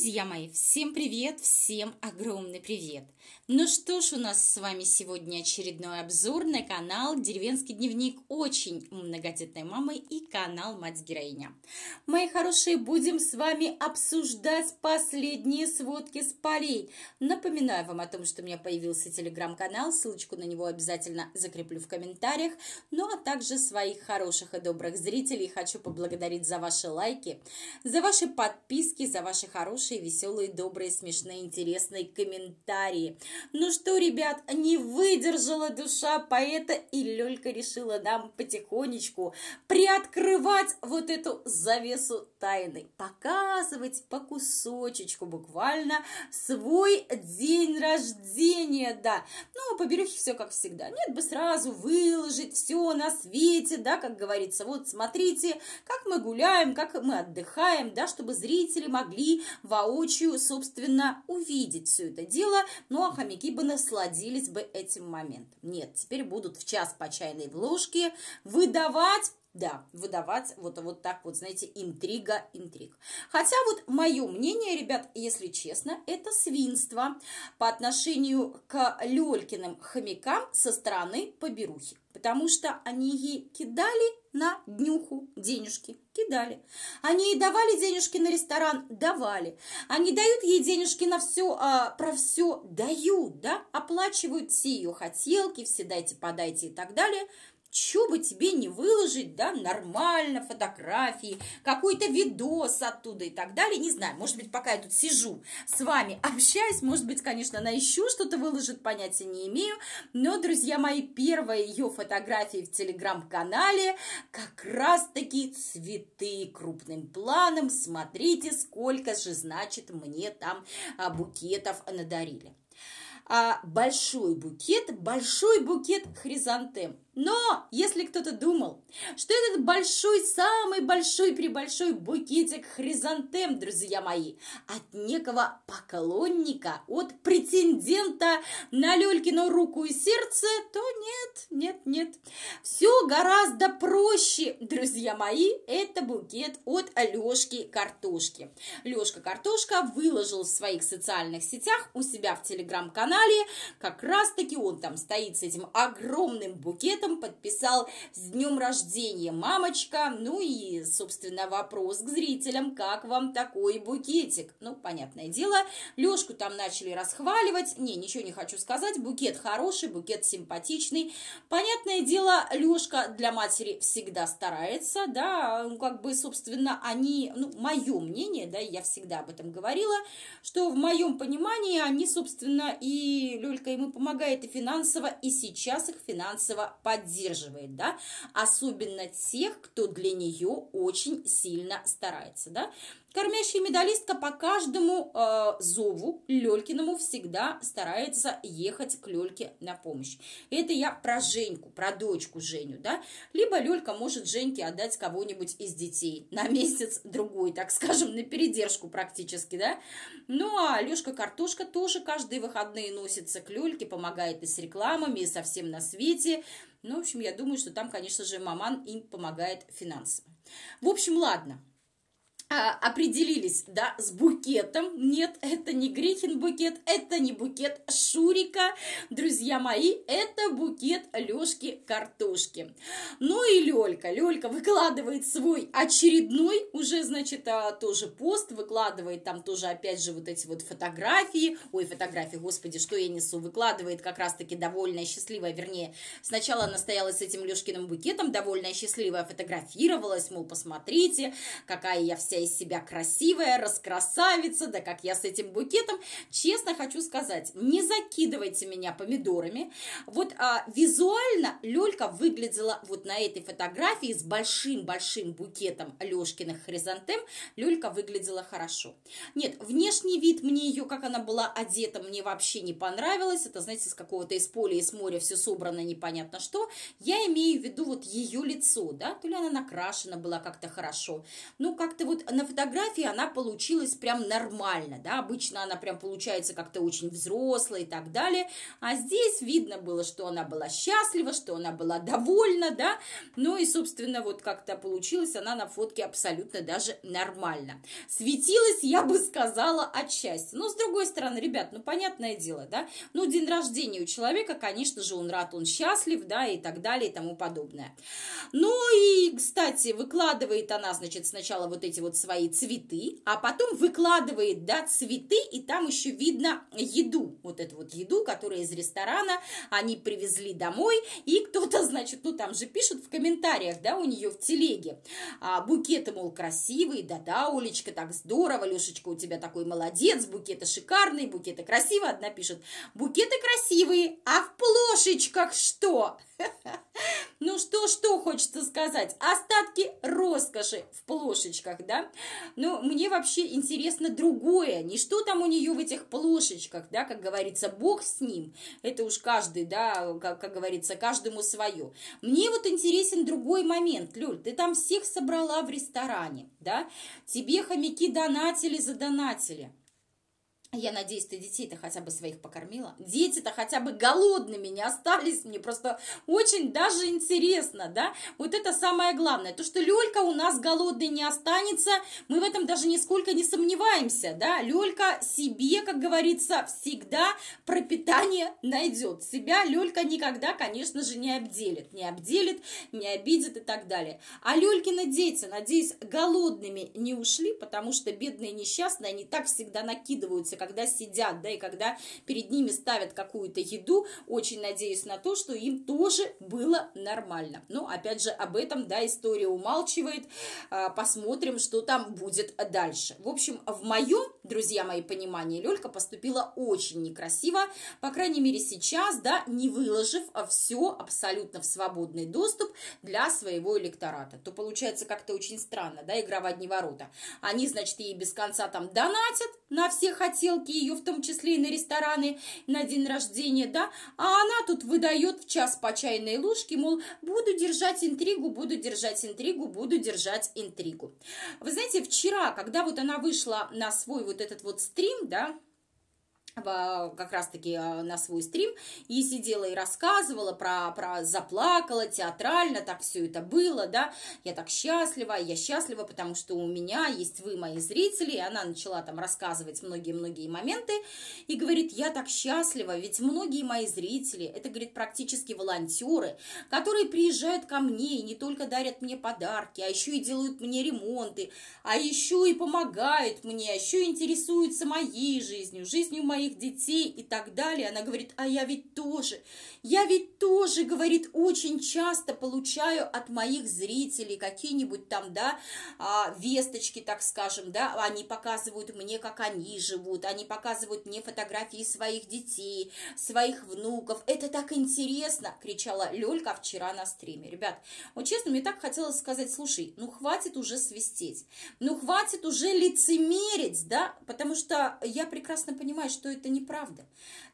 Друзья мои, всем привет, всем огромный привет! Ну что ж, у нас с вами сегодня очередной обзор на канал «Деревенский дневник» очень многодетной мамы и канал «Мать-героиня». Мои хорошие, будем с вами обсуждать последние сводки с полей. Напоминаю вам о том, что у меня появился телеграм-канал, ссылочку на него обязательно закреплю в комментариях, ну а также своих хороших и добрых зрителей хочу поблагодарить за ваши лайки, за ваши подписки, за ваши хорошие хорошие, веселые, добрые, смешные, интересные комментарии. Ну что, ребят, не выдержала душа поэта, и Лёлька решила нам потихонечку приоткрывать вот эту завесу тайны, показывать по кусочечку буквально свой день рождения, да. Ну, а по все как всегда. Нет бы сразу выложить все на свете, да, как говорится. Вот смотрите, как мы гуляем, как мы отдыхаем, да, чтобы зрители могли вам воочию, собственно, увидеть все это дело, ну а хомяки бы насладились бы этим моментом. Нет, теперь будут в час по чайной ложке выдавать да, выдавать вот, вот так вот, знаете, интрига, интриг. Хотя вот мое мнение, ребят, если честно, это свинство по отношению к Лёлькиным хомякам со стороны поберухи потому что они ей кидали на днюху денежки, кидали. Они ей давали денежки на ресторан, давали. Они дают ей денежки на все, а, про все дают, да, оплачивают все ее хотелки, все дайте, подайте и так далее. Чё бы тебе не выложить, да, нормально, фотографии, какой-то видос оттуда и так далее, не знаю, может быть, пока я тут сижу с вами общаюсь, может быть, конечно, она еще что-то выложит, понятия не имею, но, друзья мои, первая ее фотография в телеграм-канале как раз-таки цветы крупным планом, смотрите, сколько же, значит, мне там а букетов надарили. А большой букет, большой букет хризантем – но если кто-то думал, что этот большой, самый большой прибольшой букетик хризантем, друзья мои, от некого поклонника, от претендента на Лёлькину руку и сердце, то нет, нет, нет. Все гораздо проще, друзья мои, это букет от Лёшки Картошки. Лёшка Картошка выложил в своих социальных сетях у себя в телеграм-канале, как раз-таки он там стоит с этим огромным букетом, текстом подписал «С днем рождения, мамочка!» Ну и, собственно, вопрос к зрителям, как вам такой букетик? Ну, понятное дело, Лешку там начали расхваливать, не, ничего не хочу сказать, букет хороший, букет симпатичный. Понятное дело, Лешка для матери всегда старается, да, ну, как бы, собственно, они, ну, мое мнение, да, я всегда об этом говорила, что в моем понимании они, собственно, и Лёлька ему помогает и финансово, и сейчас их финансово поддерживает поддерживает, да, особенно тех, кто для нее очень сильно старается, да. Кормящая медалистка по каждому э, зову Лелькиному всегда старается ехать к Лельке на помощь. Это я про Женьку, про дочку Женю, да? Либо Лелька может Женьке отдать кого-нибудь из детей на месяц-другой, так скажем, на передержку практически, да? Ну, а Лешка Картошка тоже каждые выходные носится к Лельке, помогает и с рекламами, и совсем на свете. Ну, в общем, я думаю, что там, конечно же, маман им помогает финансово. В общем, ладно, а, определились, да, с букетом. Нет, это не Грехин букет, это не букет Шурика, друзья мои, это букет Лёшки Картошки. Ну и Лёлька, Лёлька выкладывает свой очередной, уже, значит, а, тоже пост, выкладывает там тоже, опять же, вот эти вот фотографии, ой, фотографии, господи, что я несу, выкладывает как раз-таки довольная, счастливая, вернее, сначала она стояла с этим Лёшкиным букетом, довольная, счастливая, фотографировалась, мол, посмотрите, какая я вся вся из себя красивая, раскрасавица, да как я с этим букетом. Честно хочу сказать, не закидывайте меня помидорами. Вот а, визуально Лёлька выглядела вот на этой фотографии с большим-большим букетом Лёшкиных хризантем. Лёлька выглядела хорошо. Нет, внешний вид мне ее, как она была одета, мне вообще не понравилось. Это, знаете, с какого-то из поля, из моря все собрано непонятно что. Я имею в виду вот ее лицо, да, то ли она накрашена была как-то хорошо. Ну, как-то вот на фотографии она получилась прям нормально, да, обычно она прям получается как-то очень взрослая и так далее, а здесь видно было, что она была счастлива, что она была довольна, да, ну и, собственно, вот как-то получилась она на фотке абсолютно даже нормально. Светилась, я бы сказала, от счастья. Но, с другой стороны, ребят, ну, понятное дело, да, ну, день рождения у человека, конечно же, он рад, он счастлив, да, и так далее, и тому подобное. Ну и, кстати, выкладывает она, значит, сначала вот эти вот свои цветы, а потом выкладывает, да, цветы, и там еще видно еду, вот эту вот еду, которую из ресторана они привезли домой, и кто-то, значит, ну там же пишут в комментариях, да, у нее в телеге, а, букеты, мол, красивые, да-да, Олечка, так здорово, Лешечка, у тебя такой молодец, букеты шикарные, букеты красивые, одна пишет, букеты красивые, а в плошечках что? Ну что-что хочется сказать? Остатки роскоши в плошечках, да? Ну мне вообще интересно другое. Не что там у нее в этих плошечках, да, как говорится, бог с ним. Это уж каждый, да, как, как говорится, каждому свое. Мне вот интересен другой момент, Люль. Ты там всех собрала в ресторане, да? Тебе хомяки донатили, задонатили. Я надеюсь, ты детей-то хотя бы своих покормила. Дети-то хотя бы голодными не остались. Мне просто очень даже интересно, да? Вот это самое главное. То, что Лёлька у нас голодной не останется, мы в этом даже нисколько не сомневаемся, да? Лёлька себе, как говорится, всегда пропитание найдет. Себя Лёлька никогда, конечно же, не обделит. Не обделит, не обидит и так далее. А Лёлькины дети, надеюсь, голодными не ушли, потому что бедные несчастные, они так всегда накидываются когда сидят, да, и когда перед ними ставят какую-то еду, очень надеюсь на то, что им тоже было нормально. Но, опять же, об этом, да, история умалчивает, а, посмотрим, что там будет дальше. В общем, в моем, друзья мои, понимании, Лёлька поступила очень некрасиво, по крайней мере, сейчас, да, не выложив все абсолютно в свободный доступ для своего электората. То получается как-то очень странно, да, игра в одни ворота. Они, значит, ей без конца там донатят на все хотелки, хотелки ее, в том числе и на рестораны, на день рождения, да, а она тут выдает в час по чайной ложке, мол, буду держать интригу, буду держать интригу, буду держать интригу. Вы знаете, вчера, когда вот она вышла на свой вот этот вот стрим, да, а, как раз-таки а, на свой стрим, и сидела и рассказывала про, про заплакала театрально, так все это было, да, я так счастлива, я счастлива, потому что у меня есть вы, мои зрители, и она начала там рассказывать многие-многие моменты, и говорит, я так счастлива, ведь многие мои зрители, это, говорит, практически волонтеры, которые приезжают ко мне и не только дарят мне подарки, а еще и делают мне ремонты, а еще и помогают мне, а еще интересуются моей жизнью, жизнью моих своих детей и так далее. Она говорит, а я ведь тоже, я ведь тоже, говорит, очень часто получаю от моих зрителей какие-нибудь там, да, а, весточки, так скажем, да, они показывают мне, как они живут, они показывают мне фотографии своих детей, своих внуков. Это так интересно, кричала Лёлька вчера на стриме. Ребят, вот честно, мне так хотелось сказать, слушай, ну хватит уже свистеть, ну хватит уже лицемерить, да, потому что я прекрасно понимаю, что это неправда.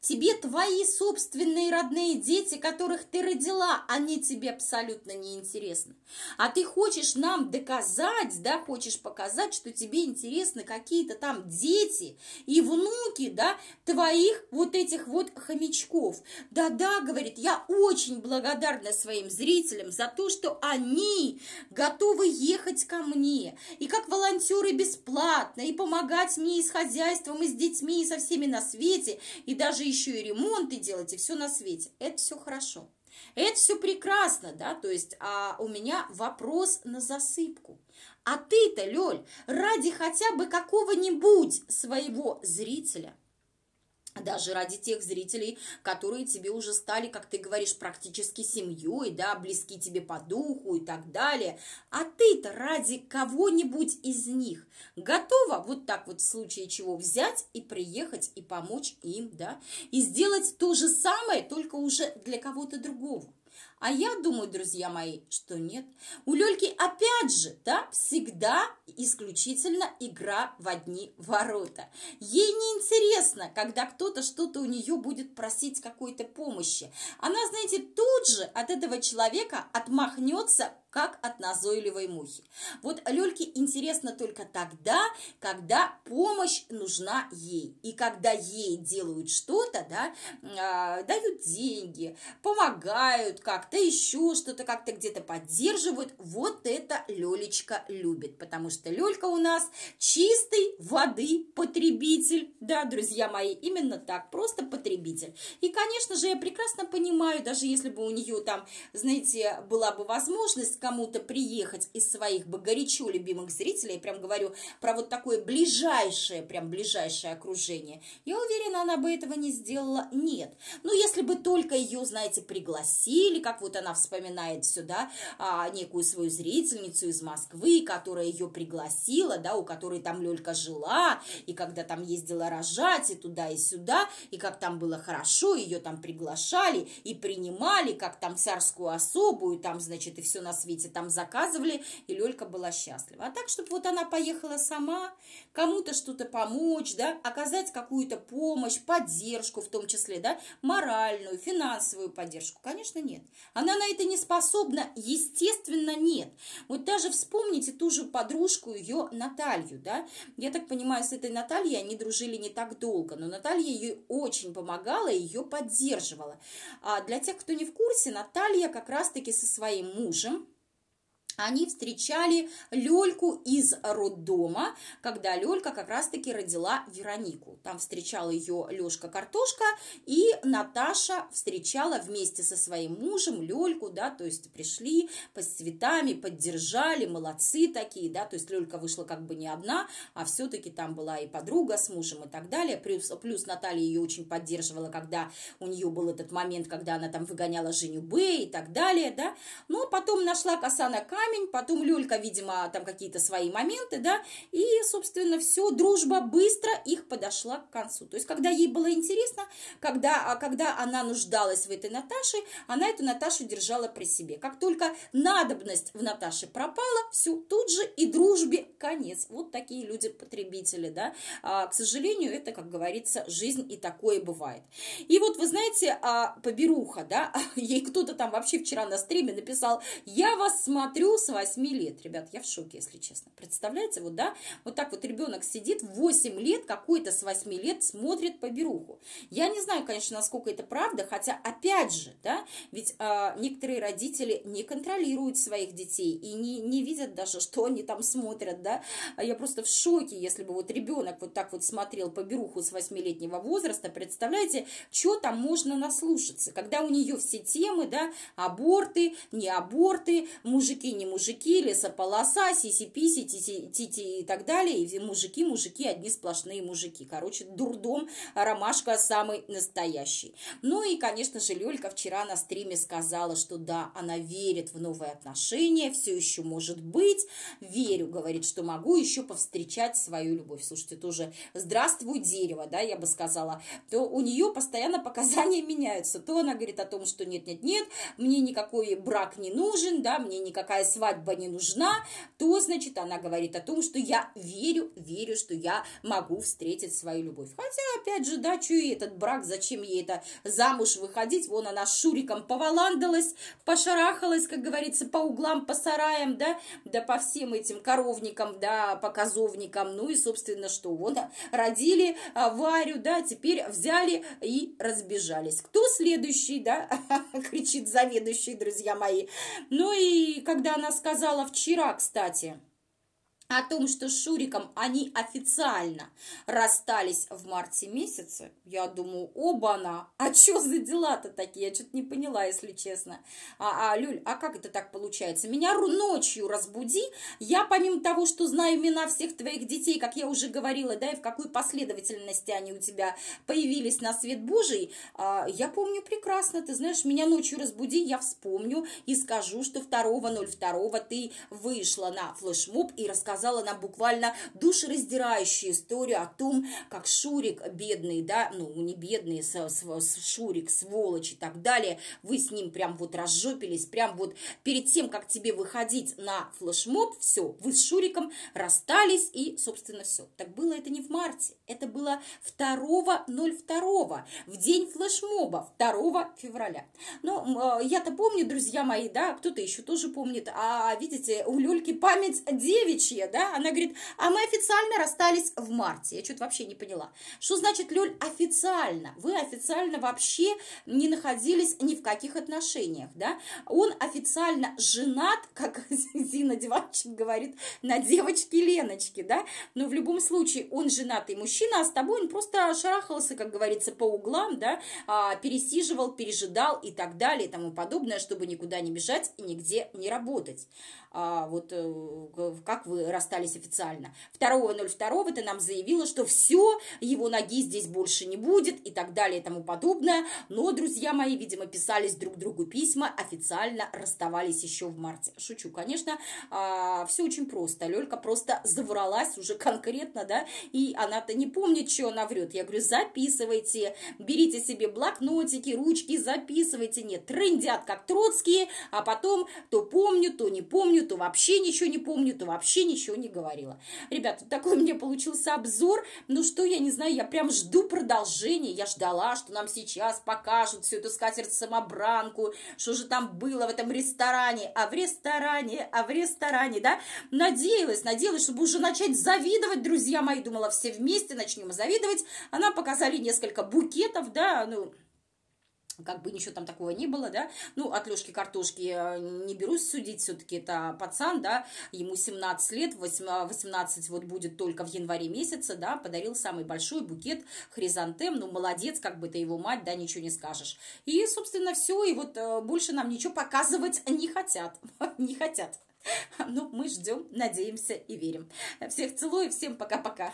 Тебе твои собственные родные дети, которых ты родила, они тебе абсолютно не интересны. А ты хочешь нам доказать, да, хочешь показать, что тебе интересны какие-то там дети и внуки, да, твоих вот этих вот хомячков. Да-да, говорит, я очень благодарна своим зрителям за то, что они готовы ехать ко мне. И как волонтеры бесплатно, и помогать мне и с хозяйством, и с детьми, и со всеми нас свете, и даже еще и ремонты делать, и все на свете. Это все хорошо. Это все прекрасно, да, то есть а у меня вопрос на засыпку. А ты-то, Лёль, ради хотя бы какого-нибудь своего зрителя – даже ради тех зрителей, которые тебе уже стали, как ты говоришь, практически семьей, да, близки тебе по духу и так далее. А ты-то ради кого-нибудь из них готова вот так вот в случае чего взять и приехать и помочь им, да, и сделать то же самое, только уже для кого-то другого. А я думаю, друзья мои, что нет. У Лёльки опять же, да, всегда исключительно игра в одни ворота. Ей не интересно, когда кто-то что-то у нее будет просить какой-то помощи. Она, знаете, тут же от этого человека отмахнется как от назойливой мухи. Вот Лёльке интересно только тогда, когда помощь нужна ей. И когда ей делают что-то, да, а, дают деньги, помогают как куда-то еще, что-то как-то где-то поддерживают. Вот это Лелечка любит, потому что Лелька у нас чистый воды потребитель. Да, друзья мои, именно так, просто потребитель. И, конечно же, я прекрасно понимаю, даже если бы у нее там, знаете, была бы возможность кому-то приехать из своих бы горячо любимых зрителей, я прям говорю про вот такое ближайшее, прям ближайшее окружение, я уверена, она бы этого не сделала. Нет. Ну, если бы только ее, знаете, пригласили, как вот она вспоминает сюда а, некую свою зрительницу из Москвы, которая ее пригласила, да, у которой там Лёлька жила, и когда там ездила рожать, и туда, и сюда, и как там было хорошо, ее там приглашали и принимали, как там царскую особу, и там, значит, и все на свете там заказывали, и Лёлька была счастлива. А так, чтобы вот она поехала сама, кому-то что-то помочь, да, оказать какую-то помощь, поддержку в том числе, да, моральную, финансовую поддержку, конечно, нет. Она на это не способна, естественно, нет. Вот даже вспомните ту же подружку ее Наталью, да, я так понимаю, с этой Натальей они дружили не так долго, но Наталья ей очень помогала, ее поддерживала. А для тех, кто не в курсе, Наталья как раз-таки со своим мужем, они встречали Лёльку из роддома, когда Лёлька как раз-таки родила Веронику. Там встречала ее Лёшка Картошка, и Наташа встречала вместе со своим мужем Лёльку, да, то есть пришли по цветами, поддержали, молодцы такие, да, то есть Лёлька вышла как бы не одна, а все таки там была и подруга с мужем и так далее, плюс, плюс Наталья ее очень поддерживала, когда у нее был этот момент, когда она там выгоняла Женю Б и так далее, да, но ну, а потом нашла коса на камень, камень, потом Лёлька, видимо, там какие-то свои моменты, да, и, собственно, все, дружба быстро их подошла к концу. То есть, когда ей было интересно, когда, а когда она нуждалась в этой Наташе, она эту Наташу держала при себе. Как только надобность в Наташе пропала, все, тут же и дружбе конец. Вот такие люди-потребители, да. А, к сожалению, это, как говорится, жизнь и такое бывает. И вот, вы знаете, а, поберуха, да, ей кто-то там вообще вчера на стриме написал, я вас смотрю, с 8 лет. Ребят, я в шоке, если честно. Представляете, вот, да, вот так вот ребенок сидит 8 лет, какой-то с 8 лет смотрит по беруху. Я не знаю, конечно, насколько это правда, хотя, опять же, да, ведь э, некоторые родители не контролируют своих детей и не, не видят даже, что они там смотрят, да. А я просто в шоке, если бы вот ребенок вот так вот смотрел по беруху с 8-летнего возраста, представляете, что там можно наслушаться, когда у нее все темы, да, аборты, не аборты, мужики не не мужики, лесополоса, сиси-писи, тити и так далее. И мужики, мужики, одни сплошные мужики. Короче, дурдом, ромашка самый настоящий. Ну и, конечно же, Лёлька вчера на стриме сказала, что да, она верит в новые отношения, все еще может быть. Верю, говорит, что могу еще повстречать свою любовь. Слушайте, тоже здравствуй, дерево, да, я бы сказала. То у нее постоянно показания меняются. То она говорит о том, что нет-нет-нет, мне никакой брак не нужен, да, мне никакая свадьба не нужна, то, значит, она говорит о том, что я верю, верю, что я могу встретить свою любовь. Хотя, опять же, да, чую этот брак, зачем ей это замуж выходить, вон она с Шуриком поваландалась, пошарахалась, как говорится, по углам, по сараям, да, да по всем этим коровникам, да, по козовникам, ну и, собственно, что, вон, родили а, Варю, да, теперь взяли и разбежались. Кто следующий, да, кричит заведующий, друзья мои. Ну и когда она сказала вчера, кстати о том, что с Шуриком они официально расстались в марте месяце, я думаю, оба-на, а что за дела-то такие? Я что-то не поняла, если честно. А, а, Люль, а как это так получается? Меня ночью разбуди, я помимо того, что знаю имена всех твоих детей, как я уже говорила, да, и в какой последовательности они у тебя появились на свет Божий, а, я помню прекрасно, ты знаешь, меня ночью разбуди, я вспомню и скажу, что 2.02 ты вышла на флешмоб и рассказала рассказала нам буквально душераздирающую историю о том, как Шурик, бедный, да, ну, не бедный, с, с, с Шурик, сволочь и так далее, вы с ним прям вот разжопились, прям вот перед тем, как тебе выходить на флешмоб, все, вы с Шуриком расстались и, собственно, все. Так было это не в марте, это было 2.02, в день флешмоба, 2 февраля. Но ну, э, я-то помню, друзья мои, да, кто-то еще тоже помнит, а, видите, у Люльки память девичья, Лилия, да, она говорит, а мы официально расстались в марте. Я что-то вообще не поняла. Что значит, Лёль, официально? Вы официально вообще не находились ни в каких отношениях, да? Он официально женат, как Зина Диванчик говорит, на девочке Леночке, да? Но в любом случае он женатый мужчина, а с тобой он просто шарахался, как говорится, по углам, да, а, пересиживал, пережидал и так далее и тому подобное, чтобы никуда не бежать и нигде не работать. А вот э, как вы мной расстались официально. 2.02 ты нам заявила, что все, его ноги здесь больше не будет и так далее и тому подобное. Но, друзья мои, видимо, писались друг другу письма, официально расставались еще в марте. Шучу, конечно, а, все очень просто. Лелька просто завралась уже конкретно, да, и она-то не помнит, что она врет. Я говорю, записывайте, берите себе блокнотики, ручки, записывайте. Нет, трындят, как троцкие, а потом то помню, то не помню, то вообще ничего не помню, то вообще ничего еще не говорила. ребят, такой у меня получился обзор. Ну что, я не знаю, я прям жду продолжения. Я ждала, что нам сейчас покажут всю эту скатерть-самобранку, что же там было в этом ресторане. А в ресторане, а в ресторане, да? Надеялась, надеялась, чтобы уже начать завидовать, друзья мои. Думала, все вместе начнем завидовать. она а показали несколько букетов, да, ну, как бы ничего там такого не было, да, ну, от Лешки Картошки э, не берусь судить, все-таки это пацан, да, ему 17 лет, 18 вот будет только в январе месяце, да, подарил самый большой букет хризантем, ну, молодец, как бы ты его мать, да, ничего не скажешь. И, собственно, все, и вот э, больше нам ничего показывать не хотят, не хотят. Ну, мы ждем, надеемся и верим. Всех целую, всем пока-пока.